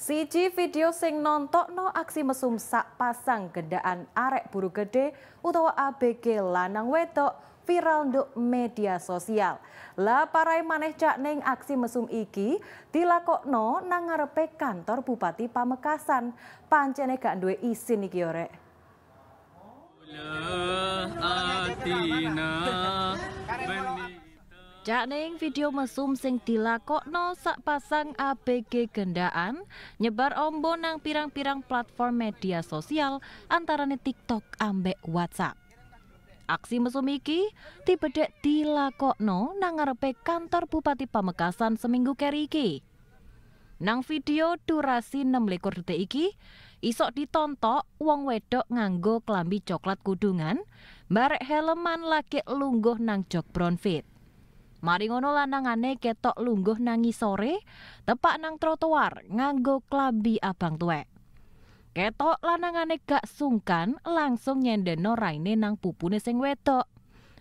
Siji video sing nontok no aksi mesum sak pasang gendaan arek buru gede utawa ABG lanang wedok viral di media sosial. Lah parai maneh cak neng aksi mesum iki dilakokno no nangarepe kantor Bupati Pamekasan. Pancene gak duwe isin iki orek. Atina Cak Neng video mesum sing dilakokno sak pasang ABG gendaan nyebar ombo nang pirang-pirang platform media sosial antarane TikTok ambek WhatsApp. Aksi mesum iki tibedek dilakokno nang ngarepe kantor Bupati Pamekasan seminggu keri iki. Nang video durasi 6 likur detik iki, isok ditontok wong wedok nganggo klambi coklat kudungan, barek helman lagi lungguh nang jog brownfit. Mari ngono lanangane ketok lungguh nangi sore, tepak nang trotoar nganggo klambi abang tuwek. Ketok lanangane gak sungkan langsung nyendeno raine nang pupune sing wedok.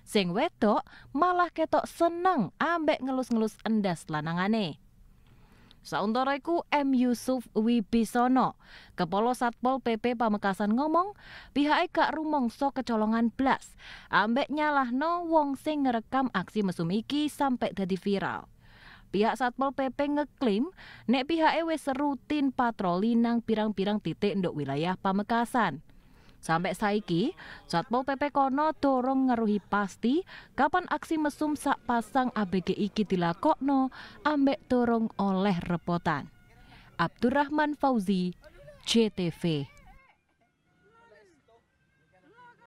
Sing wedok malah ketok seneng ambek ngelus-ngelus endas lanangane. Sauntara M Yusuf Wibisono. Kepolo Satpol PP Pamekasan ngomong, pihak Eka Rumong sok kecolongan blas. Ambek no wong sing ngerekam aksi mesum iki sampai dadi viral. Pihak Satpol PP ngeklaim nek pihak Ew serutin patroli nang pirang-pirang titik untuk wilayah Pamekasan. Sampai saiki, Satpol PP kono dorong ngeruhi pasti kapan aksi mesum sak pasang ABG iki dilakokno ambek dorong oleh repotan. Abdurrahman Fauzi, CTV.